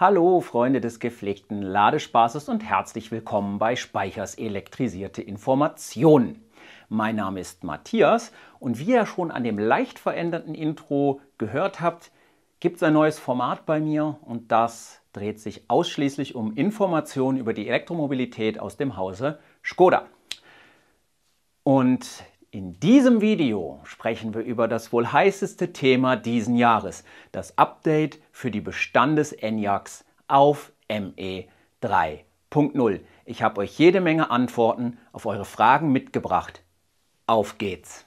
Hallo Freunde des gepflegten Ladespaßes und herzlich willkommen bei Speichers elektrisierte Informationen. Mein Name ist Matthias und wie ihr schon an dem leicht veränderten Intro gehört habt, gibt es ein neues Format bei mir und das dreht sich ausschließlich um Informationen über die Elektromobilität aus dem Hause Skoda. Und in diesem Video sprechen wir über das wohl heißeste Thema diesen Jahres, das Update für die bestandes des auf ME 3.0. Ich habe euch jede Menge Antworten auf eure Fragen mitgebracht. Auf geht's!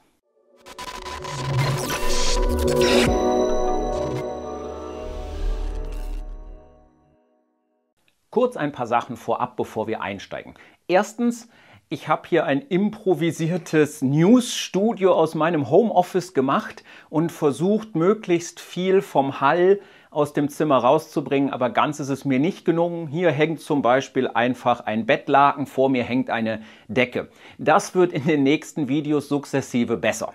Kurz ein paar Sachen vorab, bevor wir einsteigen. Erstens, ich habe hier ein improvisiertes Newsstudio aus meinem Homeoffice gemacht und versucht, möglichst viel vom Hall aus dem Zimmer rauszubringen, aber ganz ist es mir nicht gelungen. Hier hängt zum Beispiel einfach ein Bettlaken, vor mir hängt eine Decke. Das wird in den nächsten Videos sukzessive besser.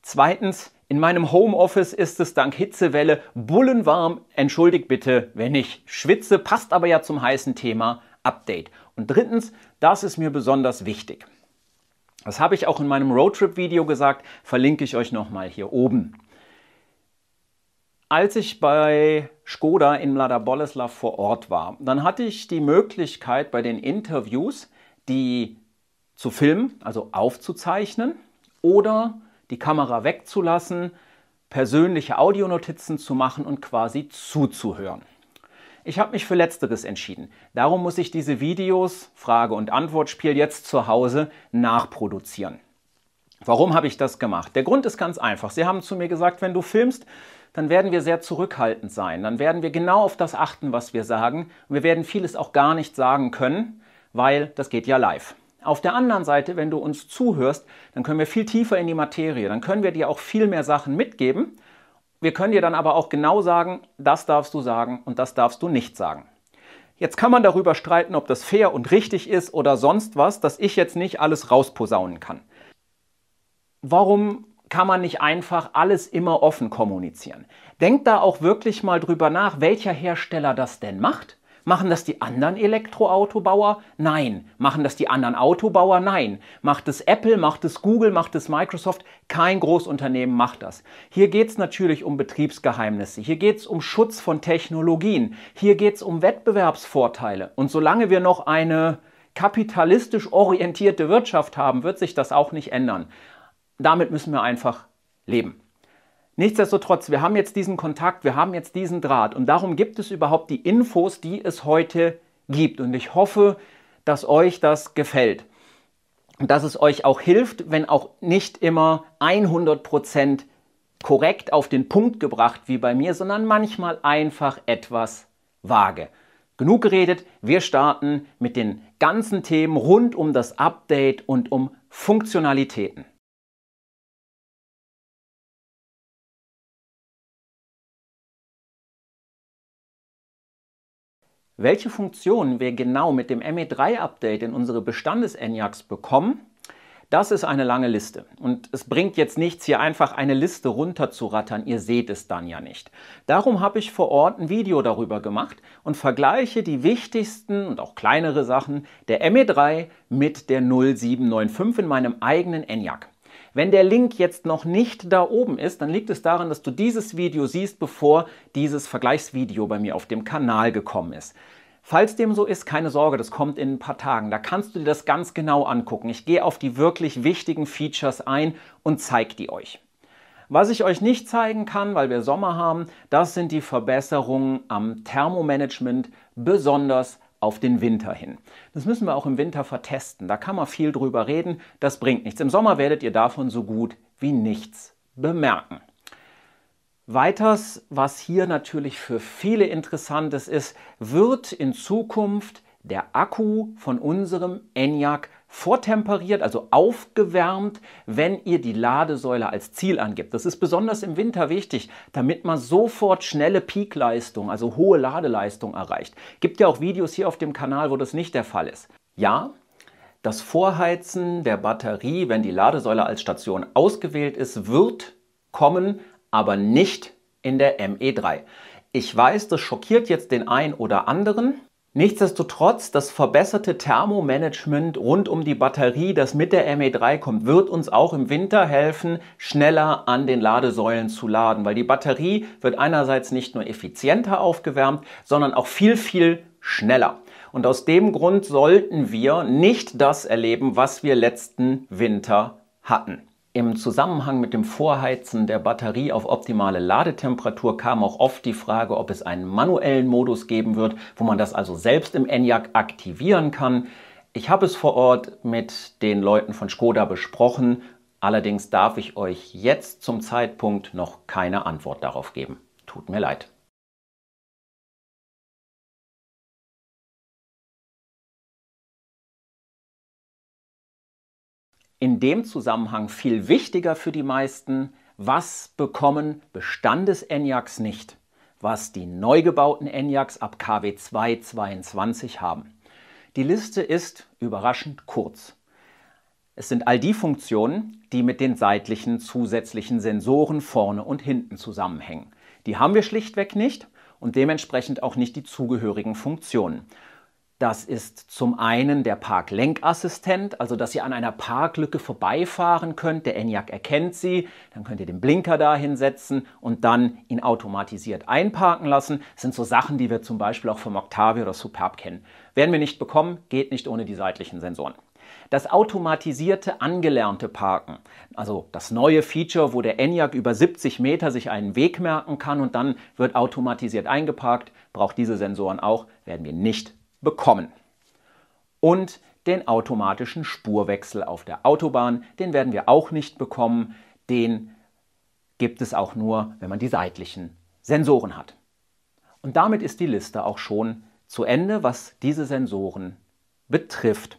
Zweitens, in meinem Homeoffice ist es dank Hitzewelle bullenwarm. Entschuldigt bitte, wenn ich schwitze, passt aber ja zum heißen Thema Update. Und drittens, das ist mir besonders wichtig. Das habe ich auch in meinem Roadtrip-Video gesagt, verlinke ich euch nochmal hier oben. Als ich bei Skoda in Mlada Boleslav vor Ort war, dann hatte ich die Möglichkeit, bei den Interviews die zu filmen, also aufzuzeichnen oder die Kamera wegzulassen, persönliche Audionotizen zu machen und quasi zuzuhören. Ich habe mich für Letzteres entschieden. Darum muss ich diese Videos, Frage- und Antwortspiel jetzt zu Hause nachproduzieren. Warum habe ich das gemacht? Der Grund ist ganz einfach. Sie haben zu mir gesagt, wenn du filmst, dann werden wir sehr zurückhaltend sein. Dann werden wir genau auf das achten, was wir sagen. Und wir werden vieles auch gar nicht sagen können, weil das geht ja live. Auf der anderen Seite, wenn du uns zuhörst, dann können wir viel tiefer in die Materie. Dann können wir dir auch viel mehr Sachen mitgeben. Wir können dir dann aber auch genau sagen, das darfst du sagen und das darfst du nicht sagen. Jetzt kann man darüber streiten, ob das fair und richtig ist oder sonst was, dass ich jetzt nicht alles rausposaunen kann. Warum kann man nicht einfach alles immer offen kommunizieren? Denkt da auch wirklich mal drüber nach, welcher Hersteller das denn macht. Machen das die anderen Elektroautobauer? Nein. Machen das die anderen Autobauer? Nein. Macht es Apple, macht es Google, macht es Microsoft? Kein Großunternehmen macht das. Hier geht es natürlich um Betriebsgeheimnisse, hier geht es um Schutz von Technologien, hier geht es um Wettbewerbsvorteile. Und solange wir noch eine kapitalistisch orientierte Wirtschaft haben, wird sich das auch nicht ändern. Damit müssen wir einfach leben. Nichtsdestotrotz, wir haben jetzt diesen Kontakt, wir haben jetzt diesen Draht und darum gibt es überhaupt die Infos, die es heute gibt. Und ich hoffe, dass euch das gefällt und dass es euch auch hilft, wenn auch nicht immer 100% korrekt auf den Punkt gebracht wie bei mir, sondern manchmal einfach etwas vage. Genug geredet, wir starten mit den ganzen Themen rund um das Update und um Funktionalitäten. Welche Funktionen wir genau mit dem ME3-Update in unsere Bestandes-ENIACs bekommen, das ist eine lange Liste. Und es bringt jetzt nichts, hier einfach eine Liste runterzurattern. Ihr seht es dann ja nicht. Darum habe ich vor Ort ein Video darüber gemacht und vergleiche die wichtigsten und auch kleinere Sachen der ME3 mit der 0795 in meinem eigenen ENIAC. Wenn der Link jetzt noch nicht da oben ist, dann liegt es daran, dass du dieses Video siehst, bevor dieses Vergleichsvideo bei mir auf dem Kanal gekommen ist. Falls dem so ist, keine Sorge, das kommt in ein paar Tagen. Da kannst du dir das ganz genau angucken. Ich gehe auf die wirklich wichtigen Features ein und zeige die euch. Was ich euch nicht zeigen kann, weil wir Sommer haben, das sind die Verbesserungen am Thermomanagement, besonders auf den Winter hin. Das müssen wir auch im Winter vertesten. Da kann man viel drüber reden. Das bringt nichts. Im Sommer werdet ihr davon so gut wie nichts bemerken. Weiters, was hier natürlich für viele interessant ist, wird in Zukunft der Akku von unserem ENIAC vortemperiert, also aufgewärmt, wenn ihr die Ladesäule als Ziel angibt. Das ist besonders im Winter wichtig, damit man sofort schnelle Peakleistung, also hohe Ladeleistung erreicht. Gibt ja auch Videos hier auf dem Kanal, wo das nicht der Fall ist. Ja, das Vorheizen der Batterie, wenn die Ladesäule als Station ausgewählt ist, wird kommen, aber nicht in der ME3. Ich weiß, das schockiert jetzt den einen oder anderen. Nichtsdestotrotz, das verbesserte Thermomanagement rund um die Batterie, das mit der ME3 kommt, wird uns auch im Winter helfen, schneller an den Ladesäulen zu laden, weil die Batterie wird einerseits nicht nur effizienter aufgewärmt, sondern auch viel, viel schneller. Und aus dem Grund sollten wir nicht das erleben, was wir letzten Winter hatten. Im Zusammenhang mit dem Vorheizen der Batterie auf optimale Ladetemperatur kam auch oft die Frage, ob es einen manuellen Modus geben wird, wo man das also selbst im ENIAC aktivieren kann. Ich habe es vor Ort mit den Leuten von Skoda besprochen, allerdings darf ich euch jetzt zum Zeitpunkt noch keine Antwort darauf geben. Tut mir leid. in dem Zusammenhang viel wichtiger für die meisten, was bekommen Bestandes-Enyaqs nicht, was die neu gebauten Enyaqs ab KW 222 haben. Die Liste ist überraschend kurz. Es sind all die Funktionen, die mit den seitlichen zusätzlichen Sensoren vorne und hinten zusammenhängen. Die haben wir schlichtweg nicht und dementsprechend auch nicht die zugehörigen Funktionen. Das ist zum einen der Parklenkassistent, also dass ihr an einer Parklücke vorbeifahren könnt. Der ENIAC erkennt sie, dann könnt ihr den Blinker da hinsetzen und dann ihn automatisiert einparken lassen. Das sind so Sachen, die wir zum Beispiel auch vom Octavia oder Superb kennen. Werden wir nicht bekommen, geht nicht ohne die seitlichen Sensoren. Das automatisierte angelernte Parken, also das neue Feature, wo der ENIAC über 70 Meter sich einen Weg merken kann und dann wird automatisiert eingeparkt, braucht diese Sensoren auch, werden wir nicht bekommen. Und den automatischen Spurwechsel auf der Autobahn, den werden wir auch nicht bekommen. Den gibt es auch nur, wenn man die seitlichen Sensoren hat. Und damit ist die Liste auch schon zu Ende, was diese Sensoren betrifft.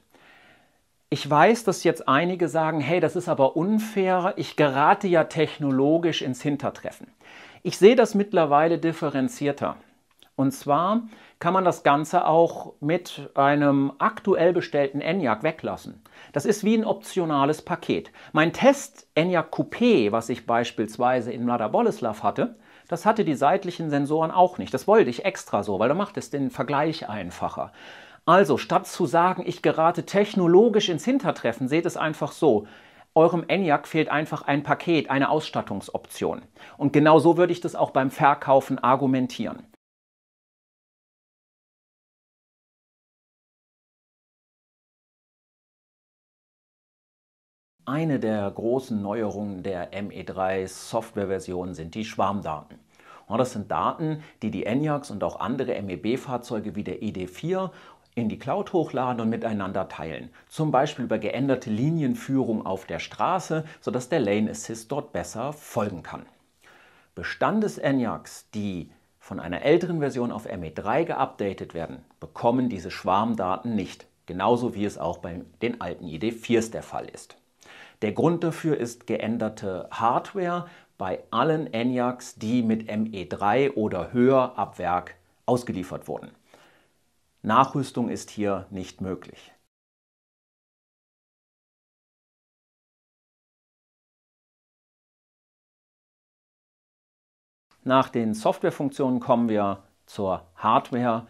Ich weiß, dass jetzt einige sagen, hey, das ist aber unfair, ich gerate ja technologisch ins Hintertreffen. Ich sehe das mittlerweile differenzierter. Und zwar kann man das Ganze auch mit einem aktuell bestellten Enyaq weglassen. Das ist wie ein optionales Paket. Mein Test Enyaq Coupé, was ich beispielsweise in Mlada Boleslav hatte, das hatte die seitlichen Sensoren auch nicht. Das wollte ich extra so, weil da macht es den Vergleich einfacher. Also, statt zu sagen, ich gerate technologisch ins Hintertreffen, seht es einfach so. Eurem ENIAC fehlt einfach ein Paket, eine Ausstattungsoption. Und genau so würde ich das auch beim Verkaufen argumentieren. Eine der großen Neuerungen der ME3 Softwareversion sind die Schwarmdaten. Und das sind Daten, die die ENIACs und auch andere MEB-Fahrzeuge wie der ED4 in die Cloud hochladen und miteinander teilen. Zum Beispiel über geänderte Linienführung auf der Straße, sodass der Lane Assist dort besser folgen kann. bestandes des ENIACs, die von einer älteren Version auf ME3 geupdatet werden, bekommen diese Schwarmdaten nicht. Genauso wie es auch bei den alten e ID4s der Fall ist. Der Grund dafür ist geänderte Hardware bei allen ENIACs, die mit ME3 oder höher ab Werk ausgeliefert wurden. Nachrüstung ist hier nicht möglich. Nach den Softwarefunktionen kommen wir zur Hardware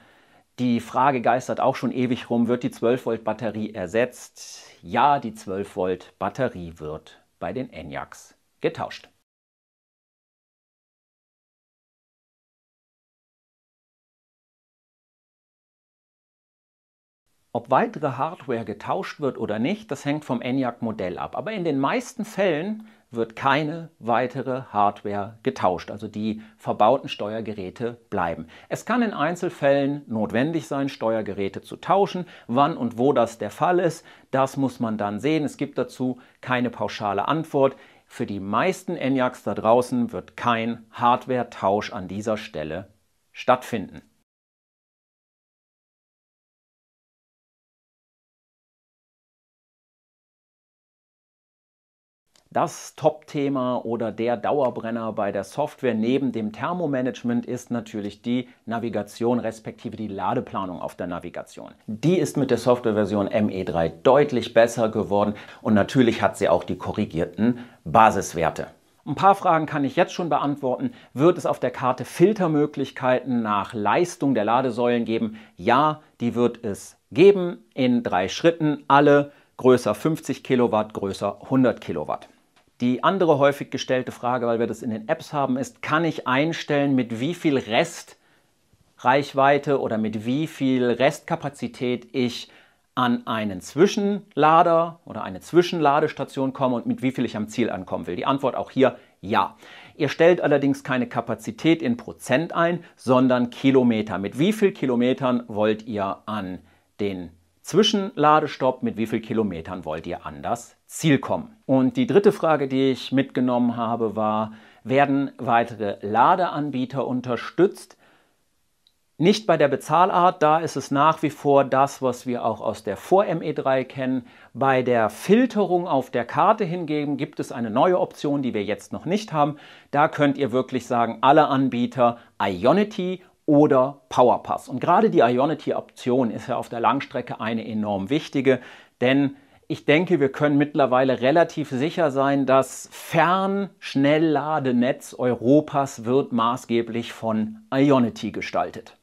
die Frage geistert auch schon ewig rum, wird die 12-Volt-Batterie ersetzt? Ja, die 12-Volt-Batterie wird bei den Enyaqs getauscht. Ob weitere Hardware getauscht wird oder nicht, das hängt vom ENIAC-Modell ab. Aber in den meisten Fällen wird keine weitere Hardware getauscht, also die verbauten Steuergeräte bleiben. Es kann in Einzelfällen notwendig sein, Steuergeräte zu tauschen. Wann und wo das der Fall ist, das muss man dann sehen. Es gibt dazu keine pauschale Antwort. Für die meisten ENIACs da draußen wird kein Hardware-Tausch an dieser Stelle stattfinden. Das Top-Thema oder der Dauerbrenner bei der Software neben dem Thermomanagement ist natürlich die Navigation respektive die Ladeplanung auf der Navigation. Die ist mit der Softwareversion ME3 deutlich besser geworden und natürlich hat sie auch die korrigierten Basiswerte. Ein paar Fragen kann ich jetzt schon beantworten. Wird es auf der Karte Filtermöglichkeiten nach Leistung der Ladesäulen geben? Ja, die wird es geben in drei Schritten, alle größer 50 Kilowatt, größer 100 Kilowatt. Die andere häufig gestellte Frage, weil wir das in den Apps haben, ist, kann ich einstellen, mit wie viel Restreichweite oder mit wie viel Restkapazität ich an einen Zwischenlader oder eine Zwischenladestation komme und mit wie viel ich am Ziel ankommen will. Die Antwort auch hier ja. Ihr stellt allerdings keine Kapazität in Prozent ein, sondern Kilometer. Mit wie viel Kilometern wollt ihr an den Zwischenladestopp, mit wie vielen Kilometern wollt ihr an das Ziel kommen? Und die dritte Frage, die ich mitgenommen habe, war, werden weitere Ladeanbieter unterstützt? Nicht bei der Bezahlart, da ist es nach wie vor das, was wir auch aus der Vor-ME3 kennen. Bei der Filterung auf der Karte hingegen gibt es eine neue Option, die wir jetzt noch nicht haben. Da könnt ihr wirklich sagen, alle Anbieter Ionity oder Powerpass. Und gerade die Ionity-Option ist ja auf der Langstrecke eine enorm wichtige, denn ich denke, wir können mittlerweile relativ sicher sein, das Fernschnellladenetz Europas wird maßgeblich von Ionity gestaltet.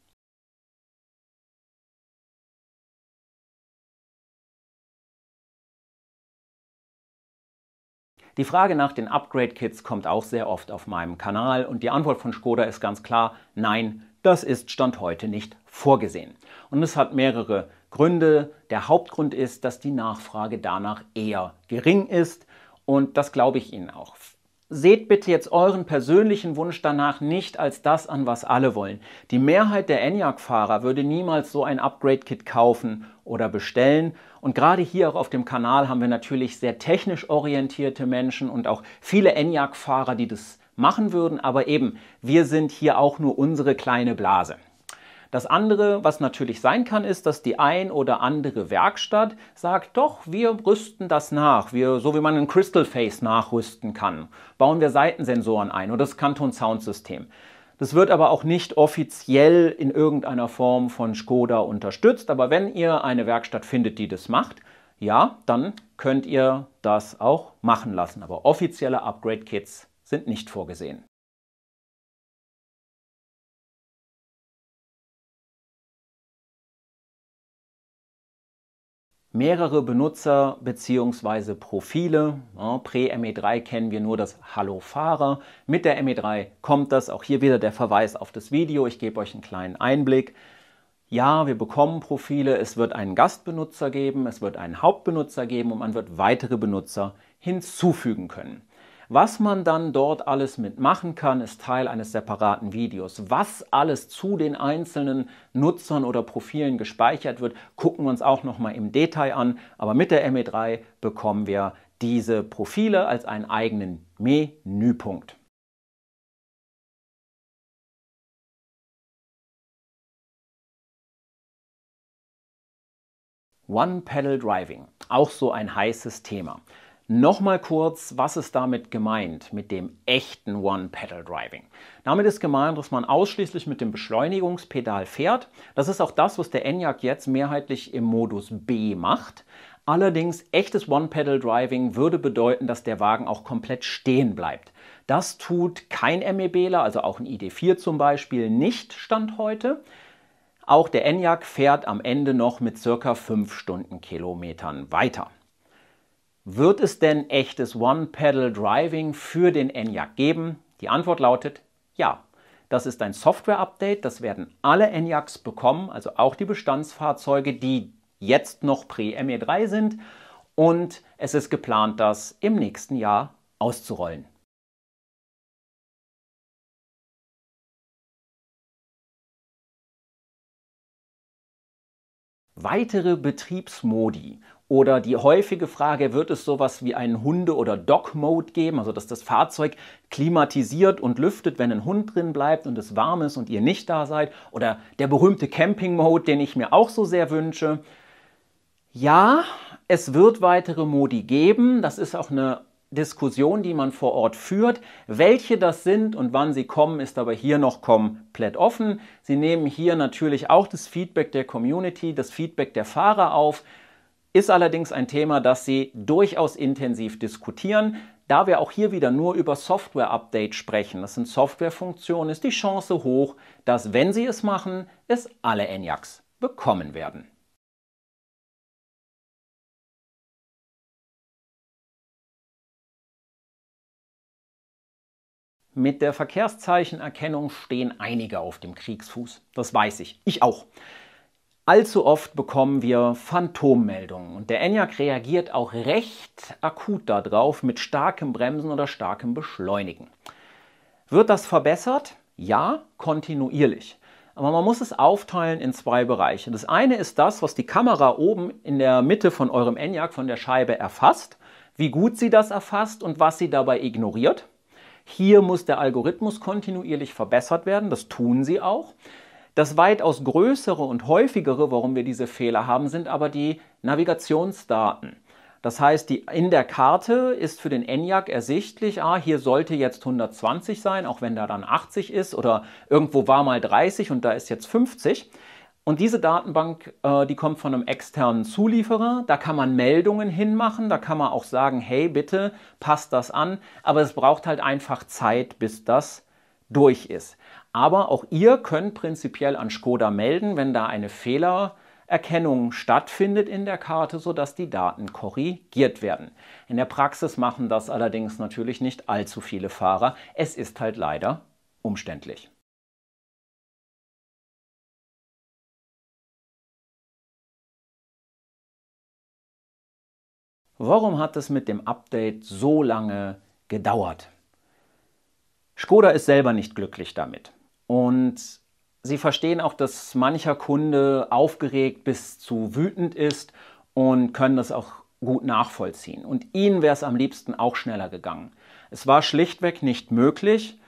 Die Frage nach den Upgrade-Kits kommt auch sehr oft auf meinem Kanal und die Antwort von Skoda ist ganz klar, nein, das ist Stand heute nicht vorgesehen. Und es hat mehrere Gründe. Der Hauptgrund ist, dass die Nachfrage danach eher gering ist und das glaube ich Ihnen auch. Seht bitte jetzt euren persönlichen Wunsch danach nicht als das an, was alle wollen. Die Mehrheit der Enyaq-Fahrer würde niemals so ein Upgrade-Kit kaufen oder bestellen. Und gerade hier auch auf dem Kanal haben wir natürlich sehr technisch orientierte Menschen und auch viele Enyaq-Fahrer, die das machen würden, aber eben, wir sind hier auch nur unsere kleine Blase. Das andere, was natürlich sein kann, ist, dass die ein oder andere Werkstatt sagt, doch, wir rüsten das nach, wir, so wie man ein Crystal Face nachrüsten kann, bauen wir Seitensensoren ein oder das Canton Soundsystem. Das wird aber auch nicht offiziell in irgendeiner Form von Skoda unterstützt, aber wenn ihr eine Werkstatt findet, die das macht, ja, dann könnt ihr das auch machen lassen. Aber offizielle Upgrade-Kits sind nicht vorgesehen. mehrere Benutzer bzw. Profile. Ja, Pre-ME3 kennen wir nur das Hallo Fahrer. Mit der ME3 kommt das. Auch hier wieder der Verweis auf das Video. Ich gebe euch einen kleinen Einblick. Ja, wir bekommen Profile. Es wird einen Gastbenutzer geben, es wird einen Hauptbenutzer geben und man wird weitere Benutzer hinzufügen können. Was man dann dort alles mitmachen kann, ist Teil eines separaten Videos. Was alles zu den einzelnen Nutzern oder Profilen gespeichert wird, gucken wir uns auch nochmal im Detail an. Aber mit der ME3 bekommen wir diese Profile als einen eigenen Menüpunkt. One Pedal Driving, auch so ein heißes Thema. Nochmal kurz, was ist damit gemeint mit dem echten One-Pedal-Driving? Damit ist gemeint, dass man ausschließlich mit dem Beschleunigungspedal fährt. Das ist auch das, was der Enyaq jetzt mehrheitlich im Modus B macht. Allerdings, echtes One-Pedal-Driving würde bedeuten, dass der Wagen auch komplett stehen bleibt. Das tut kein MEBler, also auch ein ID4 zum Beispiel, nicht Stand heute. Auch der Enyaq fährt am Ende noch mit circa 5 Stundenkilometern weiter. Wird es denn echtes One-Pedal-Driving für den ENIAC geben? Die Antwort lautet ja. Das ist ein Software-Update, das werden alle ENIACs bekommen, also auch die Bestandsfahrzeuge, die jetzt noch Pre-ME3 sind. Und es ist geplant, das im nächsten Jahr auszurollen. Weitere Betriebsmodi oder die häufige Frage, wird es sowas wie einen Hunde- oder Dog-Mode geben, also dass das Fahrzeug klimatisiert und lüftet, wenn ein Hund drin bleibt und es warm ist und ihr nicht da seid? Oder der berühmte Camping-Mode, den ich mir auch so sehr wünsche? Ja, es wird weitere Modi geben. Das ist auch eine Diskussion, die man vor Ort führt. Welche das sind und wann sie kommen, ist aber hier noch komplett offen. Sie nehmen hier natürlich auch das Feedback der Community, das Feedback der Fahrer auf. Ist allerdings ein Thema, das Sie durchaus intensiv diskutieren. Da wir auch hier wieder nur über Software-Updates sprechen, das sind Softwarefunktionen, ist die Chance hoch, dass, wenn Sie es machen, es alle ENIACs bekommen werden. Mit der Verkehrszeichenerkennung stehen einige auf dem Kriegsfuß. Das weiß ich. Ich auch. Allzu oft bekommen wir Phantommeldungen und der ENIAC reagiert auch recht akut darauf mit starkem Bremsen oder starkem Beschleunigen. Wird das verbessert? Ja, kontinuierlich. Aber man muss es aufteilen in zwei Bereiche. Das eine ist das, was die Kamera oben in der Mitte von eurem ENIAC, von der Scheibe erfasst, wie gut sie das erfasst und was sie dabei ignoriert. Hier muss der Algorithmus kontinuierlich verbessert werden, das tun sie auch. Das weitaus größere und häufigere, warum wir diese Fehler haben, sind aber die Navigationsdaten. Das heißt, die, in der Karte ist für den ENIAC ersichtlich, ah, hier sollte jetzt 120 sein, auch wenn da dann 80 ist oder irgendwo war mal 30 und da ist jetzt 50. Und diese Datenbank, äh, die kommt von einem externen Zulieferer. Da kann man Meldungen hinmachen, da kann man auch sagen, hey, bitte passt das an. Aber es braucht halt einfach Zeit, bis das durch ist. Aber auch ihr könnt prinzipiell an Skoda melden, wenn da eine Fehlererkennung stattfindet in der Karte, sodass die Daten korrigiert werden. In der Praxis machen das allerdings natürlich nicht allzu viele Fahrer. Es ist halt leider umständlich. Warum hat es mit dem Update so lange gedauert? Skoda ist selber nicht glücklich damit. Und sie verstehen auch, dass mancher Kunde aufgeregt bis zu wütend ist und können das auch gut nachvollziehen. Und ihnen wäre es am liebsten auch schneller gegangen. Es war schlichtweg nicht möglich,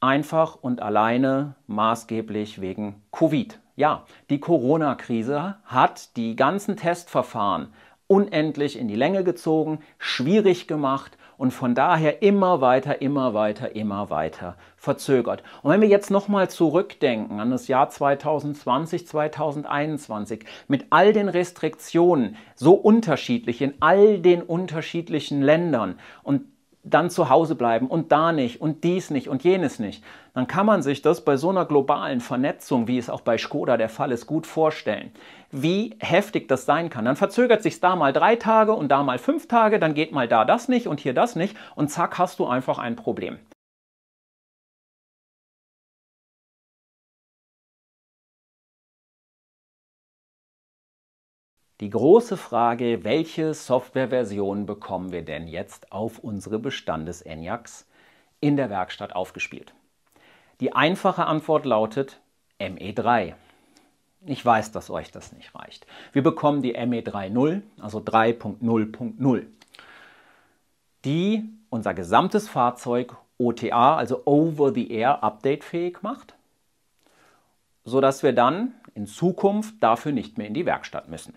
einfach und alleine maßgeblich wegen Covid. Ja, die Corona-Krise hat die ganzen Testverfahren unendlich in die Länge gezogen, schwierig gemacht und von daher immer weiter, immer weiter, immer weiter verzögert. Und wenn wir jetzt nochmal zurückdenken an das Jahr 2020, 2021 mit all den Restriktionen, so unterschiedlich in all den unterschiedlichen Ländern und dann zu Hause bleiben und da nicht und dies nicht und jenes nicht, dann kann man sich das bei so einer globalen Vernetzung, wie es auch bei Skoda der Fall ist, gut vorstellen, wie heftig das sein kann. Dann verzögert sich da mal drei Tage und da mal fünf Tage, dann geht mal da das nicht und hier das nicht und zack hast du einfach ein Problem. Die große Frage, welche Softwareversion bekommen wir denn jetzt auf unsere Bestandes-ENIACs in der Werkstatt aufgespielt? Die einfache Antwort lautet ME3. Ich weiß, dass euch das nicht reicht. Wir bekommen die ME3.0, also 3.0.0, die unser gesamtes Fahrzeug OTA, also Over-the-Air, updatefähig macht, sodass wir dann in Zukunft dafür nicht mehr in die Werkstatt müssen.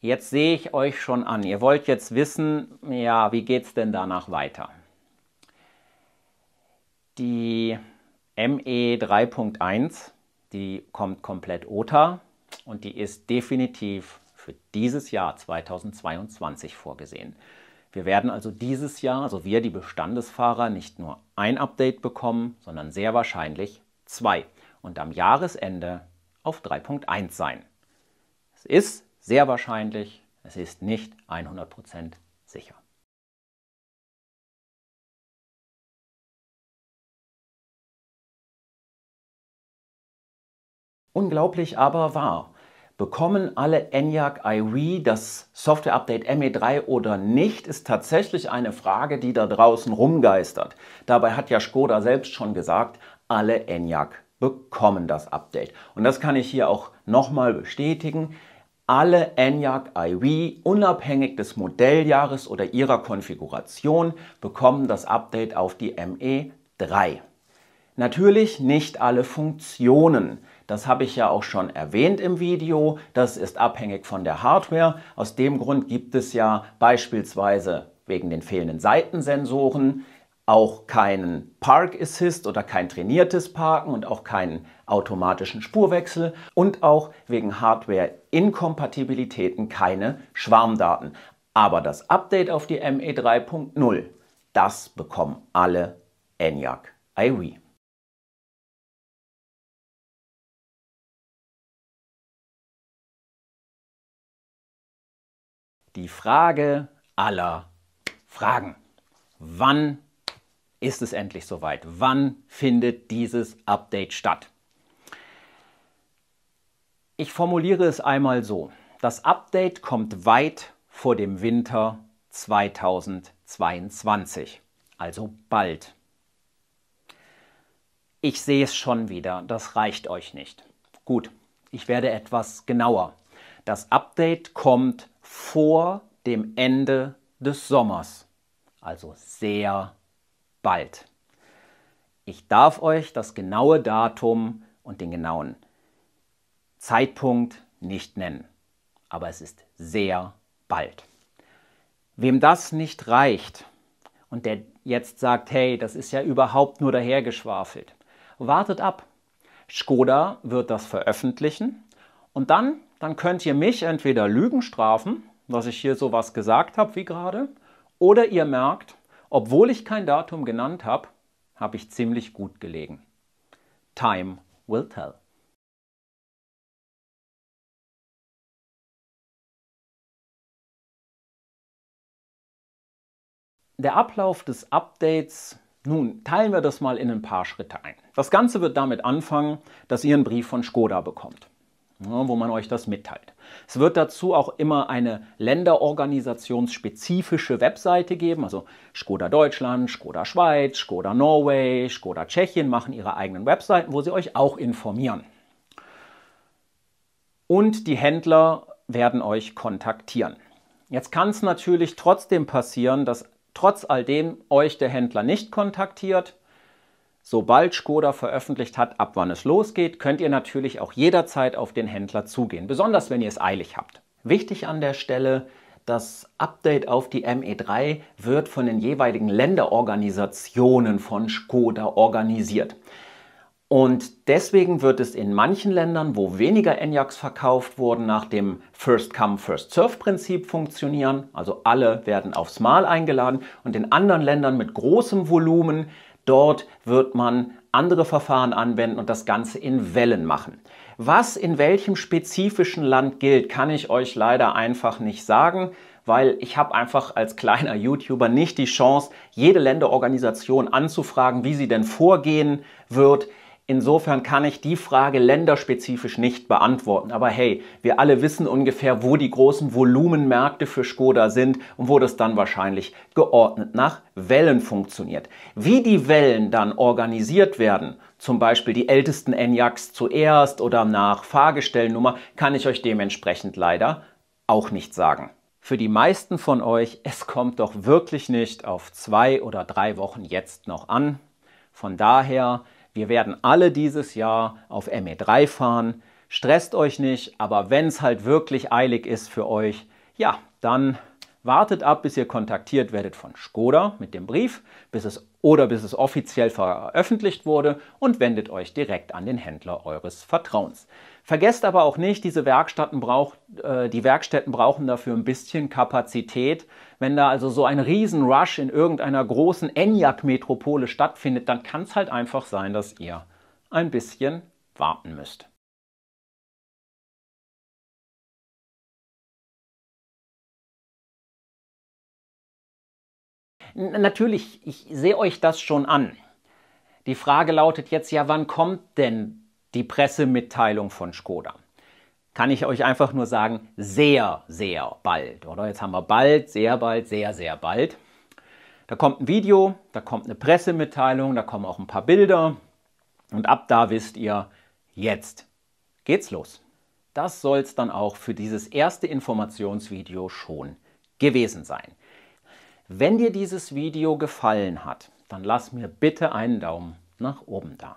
Jetzt sehe ich euch schon an. Ihr wollt jetzt wissen, ja, wie geht es denn danach weiter? Die ME 3.1, die kommt komplett OTA und die ist definitiv für dieses Jahr 2022 vorgesehen. Wir werden also dieses Jahr, also wir die Bestandesfahrer, nicht nur ein Update bekommen, sondern sehr wahrscheinlich zwei und am Jahresende auf 3.1 sein. Es ist sehr wahrscheinlich, es ist nicht 100% sicher. Unglaublich aber wahr. Bekommen alle ENIAC IWE das Software-Update ME3 oder nicht, ist tatsächlich eine Frage, die da draußen rumgeistert. Dabei hat ja Skoda selbst schon gesagt, alle ENIAC bekommen das Update. Und das kann ich hier auch nochmal bestätigen. Alle Enyaq iV, unabhängig des Modelljahres oder ihrer Konfiguration, bekommen das Update auf die ME3. Natürlich nicht alle Funktionen. Das habe ich ja auch schon erwähnt im Video. Das ist abhängig von der Hardware. Aus dem Grund gibt es ja beispielsweise wegen den fehlenden Seitensensoren auch keinen Park Assist oder kein trainiertes Parken und auch keinen automatischen Spurwechsel und auch wegen Hardware-Inkompatibilitäten keine Schwarmdaten. Aber das Update auf die ME 3.0, das bekommen alle ENIAC IV. Die Frage aller Fragen. Wann ist es endlich soweit? Wann findet dieses Update statt? Ich formuliere es einmal so. Das Update kommt weit vor dem Winter 2022, also bald. Ich sehe es schon wieder, das reicht euch nicht. Gut, ich werde etwas genauer. Das Update kommt vor dem Ende des Sommers, also sehr bald bald. Ich darf euch das genaue Datum und den genauen Zeitpunkt nicht nennen, aber es ist sehr bald. Wem das nicht reicht und der jetzt sagt, hey, das ist ja überhaupt nur dahergeschwafelt, wartet ab. Skoda wird das veröffentlichen und dann, dann könnt ihr mich entweder Lügen strafen, dass ich hier sowas gesagt habe wie gerade, oder ihr merkt, obwohl ich kein Datum genannt habe, habe ich ziemlich gut gelegen. Time will tell. Der Ablauf des Updates, nun teilen wir das mal in ein paar Schritte ein. Das Ganze wird damit anfangen, dass ihr einen Brief von Skoda bekommt. Ne, wo man euch das mitteilt. Es wird dazu auch immer eine länderorganisationsspezifische Webseite geben, also Skoda Deutschland, Skoda Schweiz, Skoda Norway, Skoda Tschechien machen ihre eigenen Webseiten, wo sie euch auch informieren. Und die Händler werden euch kontaktieren. Jetzt kann es natürlich trotzdem passieren, dass trotz all dem euch der Händler nicht kontaktiert Sobald Skoda veröffentlicht hat, ab wann es losgeht, könnt ihr natürlich auch jederzeit auf den Händler zugehen, besonders wenn ihr es eilig habt. Wichtig an der Stelle, das Update auf die ME3 wird von den jeweiligen Länderorganisationen von Skoda organisiert. Und deswegen wird es in manchen Ländern, wo weniger Enyaqs verkauft wurden, nach dem First-Come-First-Surf-Prinzip funktionieren. Also alle werden aufs Mal eingeladen. Und in anderen Ländern mit großem Volumen Dort wird man andere Verfahren anwenden und das Ganze in Wellen machen. Was in welchem spezifischen Land gilt, kann ich euch leider einfach nicht sagen, weil ich habe einfach als kleiner YouTuber nicht die Chance, jede Länderorganisation anzufragen, wie sie denn vorgehen wird. Insofern kann ich die Frage länderspezifisch nicht beantworten. Aber hey, wir alle wissen ungefähr, wo die großen Volumenmärkte für Skoda sind und wo das dann wahrscheinlich geordnet nach Wellen funktioniert. Wie die Wellen dann organisiert werden, zum Beispiel die ältesten Enyaqs zuerst oder nach Fahrgestellnummer, kann ich euch dementsprechend leider auch nicht sagen. Für die meisten von euch, es kommt doch wirklich nicht auf zwei oder drei Wochen jetzt noch an. Von daher wir werden alle dieses Jahr auf ME3 fahren. Stresst euch nicht, aber wenn es halt wirklich eilig ist für euch, ja, dann wartet ab, bis ihr kontaktiert werdet von Skoda mit dem Brief, bis es oder bis es offiziell veröffentlicht wurde und wendet euch direkt an den Händler eures Vertrauens. Vergesst aber auch nicht, diese Werkstätten braucht, äh, die Werkstätten brauchen dafür ein bisschen Kapazität, wenn da also so ein Riesenrush in irgendeiner großen ENIAC-Metropole stattfindet, dann kann es halt einfach sein, dass ihr ein bisschen warten müsst. Natürlich, ich sehe euch das schon an. Die Frage lautet jetzt ja, wann kommt denn die Pressemitteilung von Skoda? kann ich euch einfach nur sagen, sehr, sehr bald. Oder jetzt haben wir bald, sehr bald, sehr, sehr bald. Da kommt ein Video, da kommt eine Pressemitteilung, da kommen auch ein paar Bilder. Und ab da wisst ihr, jetzt geht's los. Das soll es dann auch für dieses erste Informationsvideo schon gewesen sein. Wenn dir dieses Video gefallen hat, dann lass mir bitte einen Daumen nach oben da.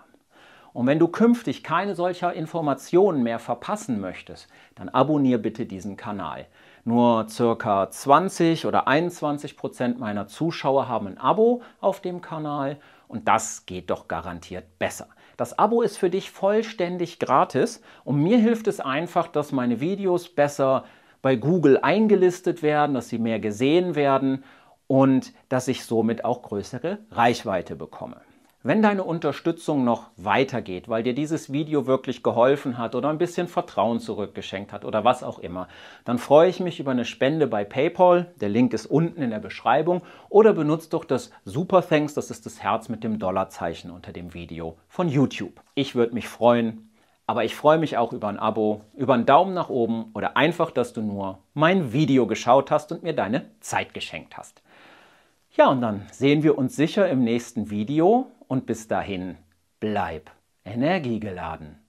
Und wenn du künftig keine solcher Informationen mehr verpassen möchtest, dann abonniere bitte diesen Kanal. Nur circa 20 oder 21 Prozent meiner Zuschauer haben ein Abo auf dem Kanal und das geht doch garantiert besser. Das Abo ist für dich vollständig gratis und mir hilft es einfach, dass meine Videos besser bei Google eingelistet werden, dass sie mehr gesehen werden und dass ich somit auch größere Reichweite bekomme. Wenn deine Unterstützung noch weitergeht, weil dir dieses Video wirklich geholfen hat oder ein bisschen Vertrauen zurückgeschenkt hat oder was auch immer, dann freue ich mich über eine Spende bei PayPal. Der Link ist unten in der Beschreibung oder benutzt doch das Super Thanks, das ist das Herz mit dem Dollarzeichen unter dem Video von YouTube. Ich würde mich freuen, aber ich freue mich auch über ein Abo, über einen Daumen nach oben oder einfach, dass du nur mein Video geschaut hast und mir deine Zeit geschenkt hast. Ja, und dann sehen wir uns sicher im nächsten Video und bis dahin bleib energiegeladen.